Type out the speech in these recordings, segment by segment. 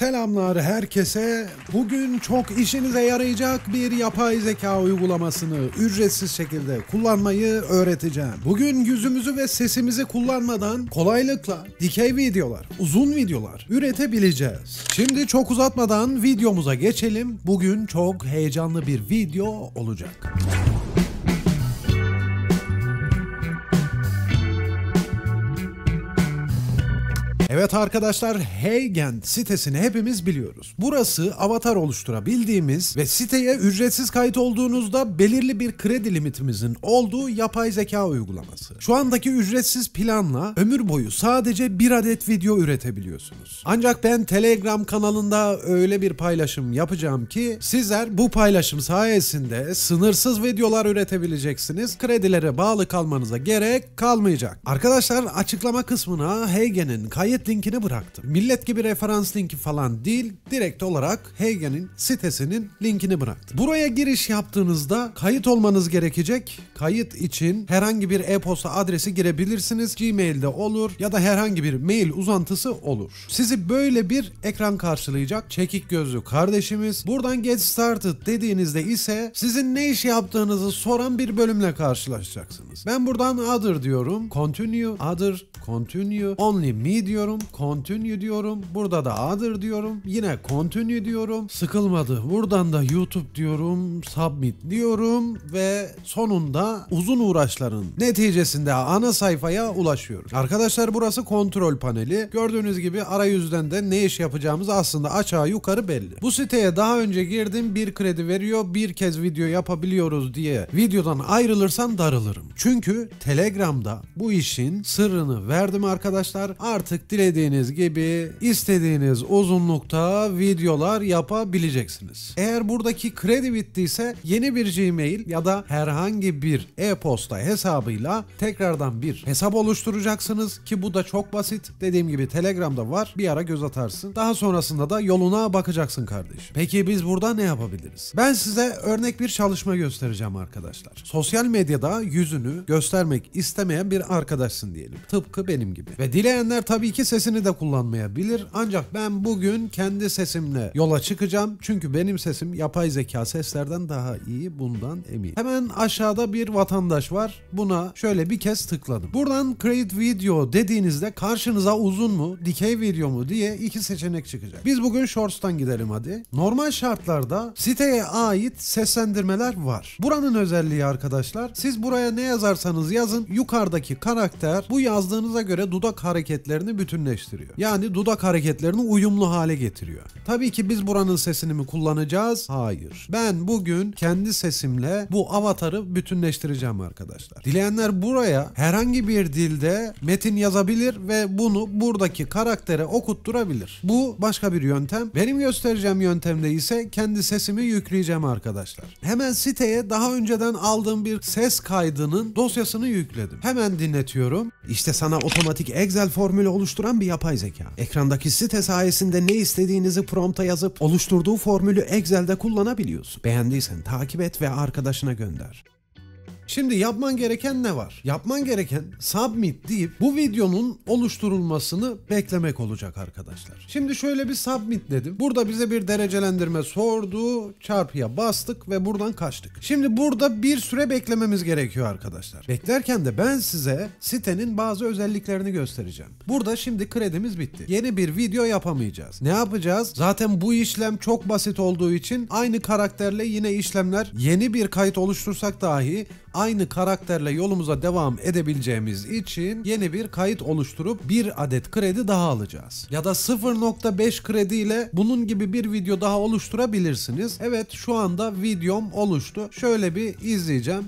Selamlar herkese. Bugün çok işinize yarayacak bir yapay zeka uygulamasını ücretsiz şekilde kullanmayı öğreteceğim. Bugün yüzümüzü ve sesimizi kullanmadan kolaylıkla dikey videolar, uzun videolar üretebileceğiz. Şimdi çok uzatmadan videomuza geçelim. Bugün çok heyecanlı bir video olacak. Evet arkadaşlar Heygen sitesini hepimiz biliyoruz. Burası avatar oluşturabildiğimiz ve siteye ücretsiz kayıt olduğunuzda belirli bir kredi limitimizin olduğu yapay zeka uygulaması. Şu andaki ücretsiz planla ömür boyu sadece bir adet video üretebiliyorsunuz. Ancak ben Telegram kanalında öyle bir paylaşım yapacağım ki sizler bu paylaşım sayesinde sınırsız videolar üretebileceksiniz. Kredilere bağlı kalmanıza gerek kalmayacak. Arkadaşlar açıklama kısmına Heygen'in kayıt internet linkini bıraktım. Millet gibi referans linki falan değil, direkt olarak Hegen'in sitesinin linkini bıraktım. Buraya giriş yaptığınızda kayıt olmanız gerekecek. Kayıt için herhangi bir e-posta adresi girebilirsiniz. Gmail'de olur ya da herhangi bir mail uzantısı olur. Sizi böyle bir ekran karşılayacak çekik gözlü kardeşimiz. Buradan Get Started dediğinizde ise sizin ne iş yaptığınızı soran bir bölümle karşılaşacaksınız. Ben buradan Other diyorum. Continue, Other, Continue, Only Me diyorum diyorum. Continue diyorum. Burada da other diyorum. Yine continue diyorum. Sıkılmadı. Buradan da YouTube diyorum. Submit diyorum ve sonunda uzun uğraşların neticesinde ana sayfaya ulaşıyorum Arkadaşlar burası kontrol paneli. Gördüğünüz gibi arayüzden de ne iş yapacağımız aslında aşağı yukarı belli. Bu siteye daha önce girdim bir kredi veriyor bir kez video yapabiliyoruz diye videodan ayrılırsan darılırım. Çünkü Telegram'da bu işin sırrını verdim arkadaşlar. Artık direkt dilediğiniz gibi istediğiniz uzunlukta videolar yapabileceksiniz. Eğer buradaki kredi bittiyse yeni bir Gmail ya da herhangi bir e-posta hesabıyla tekrardan bir hesap oluşturacaksınız ki bu da çok basit. Dediğim gibi Telegram'da var bir ara göz atarsın. Daha sonrasında da yoluna bakacaksın kardeş. Peki biz burada ne yapabiliriz? Ben size örnek bir çalışma göstereceğim arkadaşlar. Sosyal medyada yüzünü göstermek istemeyen bir arkadaşsın diyelim. Tıpkı benim gibi. Ve dileyenler tabii ki sesini de kullanmayabilir. Ancak ben bugün kendi sesimle yola çıkacağım. Çünkü benim sesim yapay zeka seslerden daha iyi bundan eminim. Hemen aşağıda bir vatandaş var. Buna şöyle bir kez tıkladım. Buradan create video dediğinizde karşınıza uzun mu, dikey video mu diye iki seçenek çıkacak. Biz bugün shorts'tan gidelim hadi. Normal şartlarda siteye ait seslendirmeler var. Buranın özelliği arkadaşlar siz buraya ne yazarsanız yazın yukarıdaki karakter bu yazdığınıza göre dudak hareketlerini bütün bütünleştiriyor. Yani dudak hareketlerini uyumlu hale getiriyor. Tabii ki biz buranın sesini mi kullanacağız? Hayır. Ben bugün kendi sesimle bu avatarı bütünleştireceğim arkadaşlar. Dileyenler buraya herhangi bir dilde metin yazabilir ve bunu buradaki karaktere okutturabilir. Bu başka bir yöntem. Benim göstereceğim yöntemde ise kendi sesimi yükleyeceğim arkadaşlar. Hemen siteye daha önceden aldığım bir ses kaydının dosyasını yükledim. Hemen dinletiyorum. İşte sana otomatik Excel formülü oluşturan kullanan bir yapay zeka. Ekrandaki site sayesinde ne istediğinizi prompta yazıp oluşturduğu formülü Excel'de kullanabiliyorsun. Beğendiysen takip et ve arkadaşına gönder. Şimdi yapman gereken ne var? Yapman gereken submit deyip bu videonun oluşturulmasını beklemek olacak arkadaşlar. Şimdi şöyle bir submit dedim. Burada bize bir derecelendirme sordu. Çarpıya bastık ve buradan kaçtık. Şimdi burada bir süre beklememiz gerekiyor arkadaşlar. Beklerken de ben size sitenin bazı özelliklerini göstereceğim. Burada şimdi kredimiz bitti. Yeni bir video yapamayacağız. Ne yapacağız? Zaten bu işlem çok basit olduğu için aynı karakterle yine işlemler yeni bir kayıt oluştursak dahi aynı karakterle yolumuza devam edebileceğimiz için yeni bir kayıt oluşturup bir adet kredi daha alacağız. Ya da 0.5 kredi ile bunun gibi bir video daha oluşturabilirsiniz. Evet şu anda videom oluştu. Şöyle bir izleyeceğim.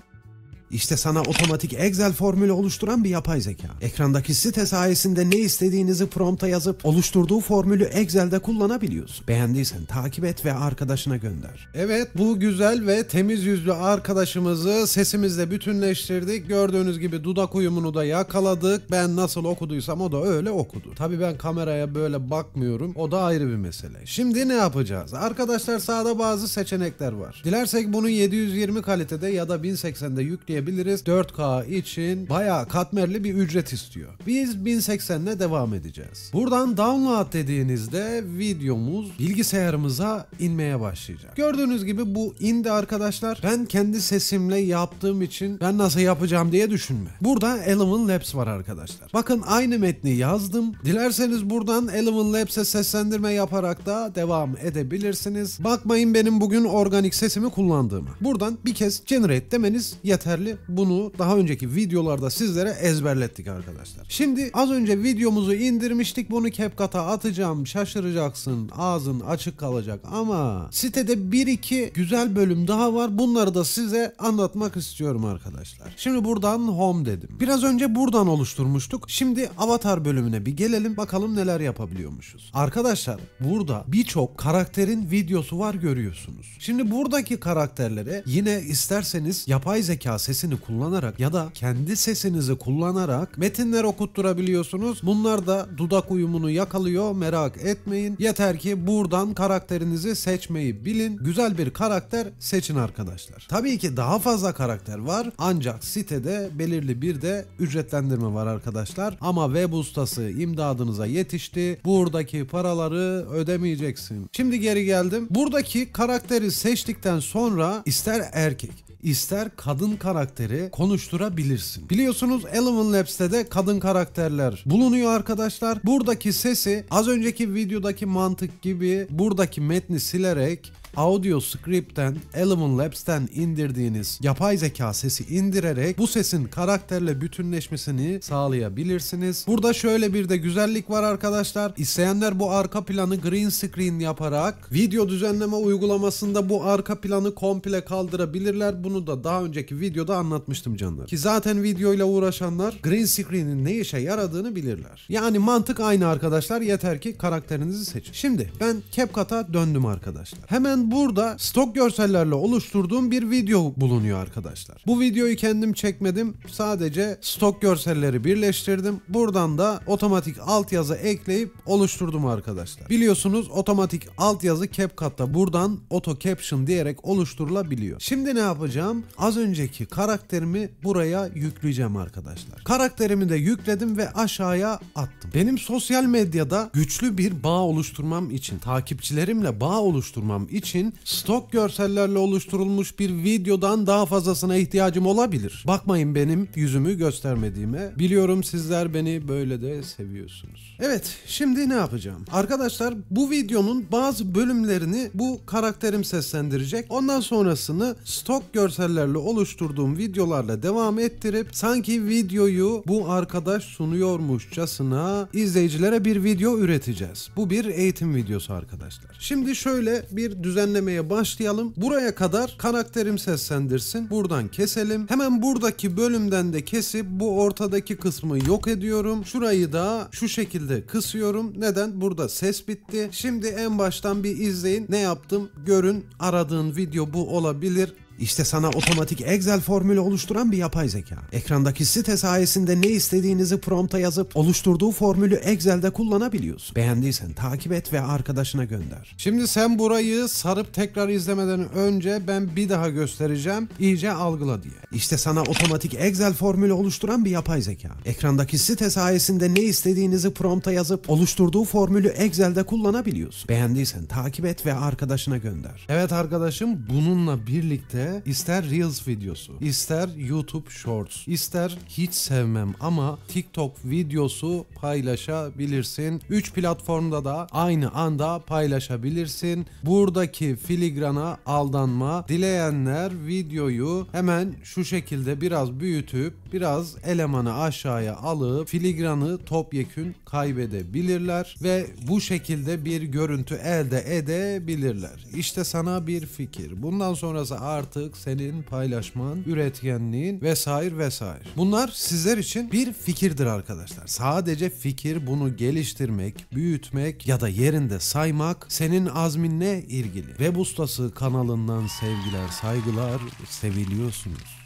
İşte sana otomatik Excel formülü oluşturan bir yapay zeka. Ekrandaki site sayesinde ne istediğinizi prompta yazıp oluşturduğu formülü Excel'de kullanabiliyorsun. Beğendiysen takip et ve arkadaşına gönder. Evet bu güzel ve temiz yüzlü arkadaşımızı sesimizle bütünleştirdik. Gördüğünüz gibi dudak uyumunu da yakaladık. Ben nasıl okuduysam o da öyle okudu. Tabii ben kameraya böyle bakmıyorum. O da ayrı bir mesele. Şimdi ne yapacağız? Arkadaşlar sağda bazı seçenekler var. Dilersek bunu 720 kalitede ya da 1080'de yükleyebiliriz geçebiliriz. 4K için bayağı katmerli bir ücret istiyor. Biz 1080'le devam edeceğiz. Buradan download dediğinizde videomuz bilgisayarımıza inmeye başlayacak. Gördüğünüz gibi bu indi arkadaşlar. Ben kendi sesimle yaptığım için ben nasıl yapacağım diye düşünme. Burada Eleven Labs var arkadaşlar. Bakın aynı metni yazdım. Dilerseniz buradan Eleven Labs'e seslendirme yaparak da devam edebilirsiniz. Bakmayın benim bugün organik sesimi kullandığımı. Buradan bir kez generate demeniz yeterli bunu daha önceki videolarda sizlere ezberlettik arkadaşlar. Şimdi az önce videomuzu indirmiştik. Bunu CapCut'a atacağım. Şaşıracaksın. Ağzın açık kalacak ama sitede 1-2 güzel bölüm daha var. Bunları da size anlatmak istiyorum arkadaşlar. Şimdi buradan home dedim. Biraz önce buradan oluşturmuştuk. Şimdi avatar bölümüne bir gelelim. Bakalım neler yapabiliyormuşuz. Arkadaşlar burada birçok karakterin videosu var görüyorsunuz. Şimdi buradaki karakterlere yine isterseniz yapay zeka sesini kullanarak ya da kendi sesinizi kullanarak metinler okutturabiliyorsunuz. Bunlar da dudak uyumunu yakalıyor merak etmeyin. Yeter ki buradan karakterinizi seçmeyi bilin. Güzel bir karakter seçin arkadaşlar. Tabii ki daha fazla karakter var ancak sitede belirli bir de ücretlendirme var arkadaşlar. Ama web ustası imdadınıza yetişti. Buradaki paraları ödemeyeceksin. Şimdi geri geldim. Buradaki karakteri seçtikten sonra ister erkek ister kadın karakter karakteri konuşturabilirsin. Biliyorsunuz Eleven Labs'te de kadın karakterler bulunuyor arkadaşlar. Buradaki sesi az önceki videodaki mantık gibi buradaki metni silerek Audio scriptten, Element Labs'ten indirdiğiniz yapay zeka sesi indirerek bu sesin karakterle bütünleşmesini sağlayabilirsiniz. Burada şöyle bir de güzellik var arkadaşlar. İsteyenler bu arka planı green screen yaparak video düzenleme uygulamasında bu arka planı komple kaldırabilirler. Bunu da daha önceki videoda anlatmıştım canlar. Ki zaten videoyla uğraşanlar green screen'in ne işe yaradığını bilirler. Yani mantık aynı arkadaşlar. Yeter ki karakterinizi seçin. Şimdi ben CapCut'a döndüm arkadaşlar. Hemen burada stok görsellerle oluşturduğum bir video bulunuyor arkadaşlar. Bu videoyu kendim çekmedim. Sadece stok görselleri birleştirdim. Buradan da otomatik altyazı ekleyip oluşturdum arkadaşlar. Biliyorsunuz otomatik altyazı CapCut'ta buradan auto caption diyerek oluşturulabiliyor. Şimdi ne yapacağım? Az önceki karakterimi buraya yükleyeceğim arkadaşlar. Karakterimi de yükledim ve aşağıya attım. Benim sosyal medyada güçlü bir bağ oluşturmam için, takipçilerimle bağ oluşturmam için için stok görsellerle oluşturulmuş bir videodan daha fazlasına ihtiyacım olabilir. Bakmayın benim yüzümü göstermediğime. Biliyorum sizler beni böyle de seviyorsunuz. Evet şimdi ne yapacağım? Arkadaşlar bu videonun bazı bölümlerini bu karakterim seslendirecek. Ondan sonrasını stok görsellerle oluşturduğum videolarla devam ettirip sanki videoyu bu arkadaş sunuyormuşçasına izleyicilere bir video üreteceğiz. Bu bir eğitim videosu arkadaşlar. Şimdi şöyle bir düzen düzenlemeye başlayalım. Buraya kadar karakterim seslendirsin. Buradan keselim. Hemen buradaki bölümden de kesip bu ortadaki kısmı yok ediyorum. Şurayı da şu şekilde kısıyorum. Neden? Burada ses bitti. Şimdi en baştan bir izleyin. Ne yaptım? Görün aradığın video bu olabilir. İşte sana otomatik Excel formülü oluşturan bir yapay zeka. Ekrandaki site sayesinde ne istediğinizi prompta yazıp oluşturduğu formülü Excel'de kullanabiliyorsun. Beğendiysen takip et ve arkadaşına gönder. Şimdi sen burayı sarıp tekrar izlemeden önce ben bir daha göstereceğim. iyice algıla diye. İşte sana otomatik Excel formülü oluşturan bir yapay zeka. Ekrandaki site sayesinde ne istediğinizi prompta yazıp oluşturduğu formülü Excel'de kullanabiliyorsun. Beğendiysen takip et ve arkadaşına gönder. Evet arkadaşım bununla birlikte içinde ister Reels videosu, ister YouTube Shorts, ister hiç sevmem ama TikTok videosu paylaşabilirsin. 3 platformda da aynı anda paylaşabilirsin. Buradaki filigrana aldanma. Dileyenler videoyu hemen şu şekilde biraz büyütüp biraz elemanı aşağıya alıp filigranı topyekün kaybedebilirler ve bu şekilde bir görüntü elde edebilirler. İşte sana bir fikir. Bundan sonrası artık mantık, senin paylaşman, üretkenliğin vesaire vesaire. Bunlar sizler için bir fikirdir arkadaşlar. Sadece fikir bunu geliştirmek, büyütmek ya da yerinde saymak senin azminle ilgili. Web Ustası kanalından sevgiler, saygılar, seviliyorsunuz.